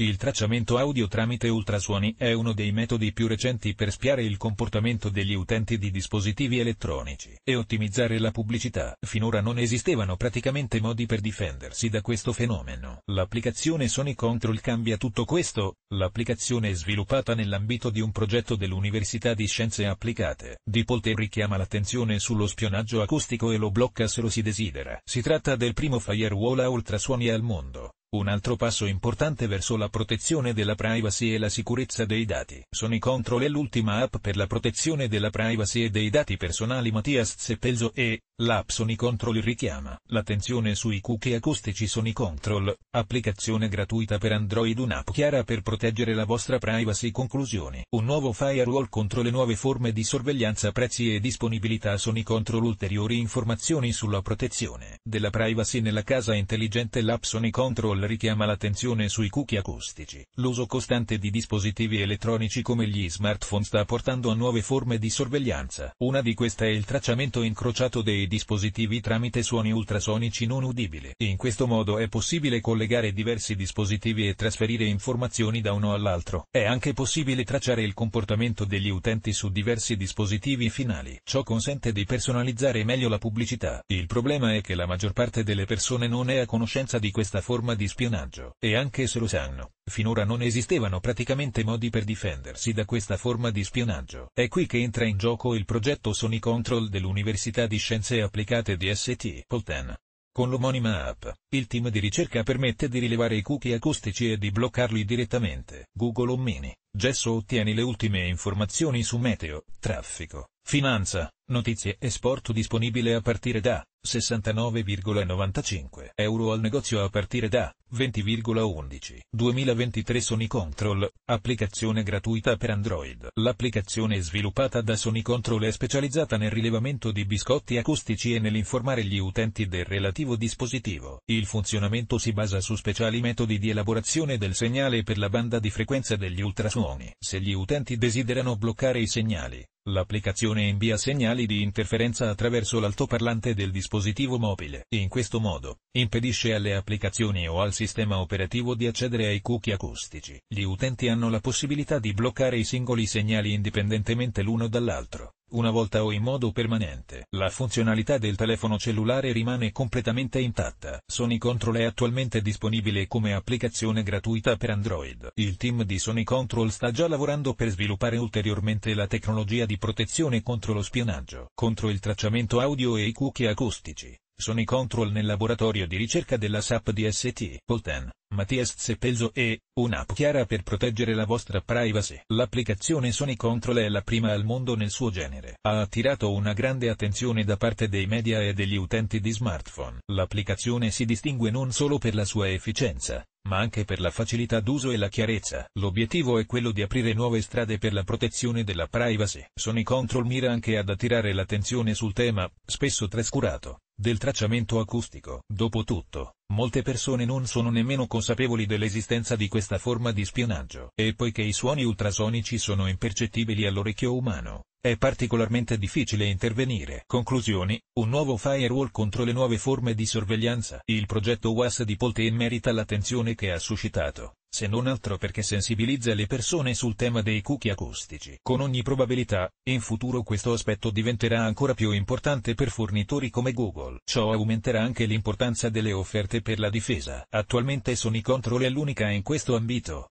Il tracciamento audio tramite ultrasuoni è uno dei metodi più recenti per spiare il comportamento degli utenti di dispositivi elettronici e ottimizzare la pubblicità. Finora non esistevano praticamente modi per difendersi da questo fenomeno. L'applicazione Sony Control cambia tutto questo. L'applicazione è sviluppata nell'ambito di un progetto dell'Università di Scienze Applicate di Polte richiama l'attenzione sullo spionaggio acustico e lo blocca se lo si desidera. Si tratta del primo firewall a ultrasuoni al mondo. Un altro passo importante verso la protezione della privacy e la sicurezza dei dati. Sony Control è l'ultima app per la protezione della privacy e dei dati personali Mattias Zeppelzo e, L'app Sony Control richiama l'attenzione sui cookie acustici Sony Control, applicazione gratuita per Android un'app chiara per proteggere la vostra privacy conclusione. Un nuovo firewall contro le nuove forme di sorveglianza prezzi e disponibilità Sony Control ulteriori informazioni sulla protezione della privacy nella casa intelligente L'app Sony Control richiama l'attenzione sui cookie acustici. L'uso costante di dispositivi elettronici come gli smartphone sta portando a nuove forme di sorveglianza. Una di queste è il tracciamento incrociato dei dispositivi tramite suoni ultrasonici non udibili. In questo modo è possibile collegare diversi dispositivi e trasferire informazioni da uno all'altro. È anche possibile tracciare il comportamento degli utenti su diversi dispositivi finali. Ciò consente di personalizzare meglio la pubblicità. Il problema è che la maggior parte delle persone non è a conoscenza di questa forma di spionaggio, e anche se lo sanno, Finora non esistevano praticamente modi per difendersi da questa forma di spionaggio. È qui che entra in gioco il progetto Sony Control dell'Università di Scienze Applicate di St. Polten. Con l'omonima app, il team di ricerca permette di rilevare i cookie acustici e di bloccarli direttamente. Google Mini. Gesso ottieni le ultime informazioni su meteo, traffico, finanza, notizie e sport disponibile a partire da 69,95 euro al negozio a partire da 20,11. 2023 Sony Control, applicazione gratuita per Android. L'applicazione sviluppata da Sony Control è specializzata nel rilevamento di biscotti acustici e nell'informare gli utenti del relativo dispositivo. Il funzionamento si basa su speciali metodi di elaborazione del segnale per la banda di frequenza degli ultrasuoni. Se gli utenti desiderano bloccare i segnali, L'applicazione invia segnali di interferenza attraverso l'altoparlante del dispositivo mobile. In questo modo, impedisce alle applicazioni o al sistema operativo di accedere ai cookie acustici. Gli utenti hanno la possibilità di bloccare i singoli segnali indipendentemente l'uno dall'altro una volta o in modo permanente. La funzionalità del telefono cellulare rimane completamente intatta. Sony Control è attualmente disponibile come applicazione gratuita per Android. Il team di Sony Control sta già lavorando per sviluppare ulteriormente la tecnologia di protezione contro lo spionaggio, contro il tracciamento audio e i cookie acustici. Sony control nel laboratorio di ricerca della SAP DST, Polten, Mattias Zeppelso e, un'app chiara per proteggere la vostra privacy. L'applicazione Sony Control è la prima al mondo nel suo genere. Ha attirato una grande attenzione da parte dei media e degli utenti di smartphone. L'applicazione si distingue non solo per la sua efficienza, ma anche per la facilità d'uso e la chiarezza. L'obiettivo è quello di aprire nuove strade per la protezione della privacy. Sony Control mira anche ad attirare l'attenzione sul tema, spesso trascurato, del tracciamento acustico. Dopotutto, molte persone non sono nemmeno consapevoli dell'esistenza di questa forma di spionaggio. E poiché i suoni ultrasonici sono impercettibili all'orecchio umano, è particolarmente difficile intervenire. Conclusioni, un nuovo firewall contro le nuove forme di sorveglianza. Il progetto WAS di Polten merita l'attenzione che ha suscitato, se non altro perché sensibilizza le persone sul tema dei cookie acustici. Con ogni probabilità, in futuro questo aspetto diventerà ancora più importante per fornitori come Google. Ciò aumenterà anche l'importanza delle offerte per la difesa. Attualmente Sony Control è l'unica in questo ambito,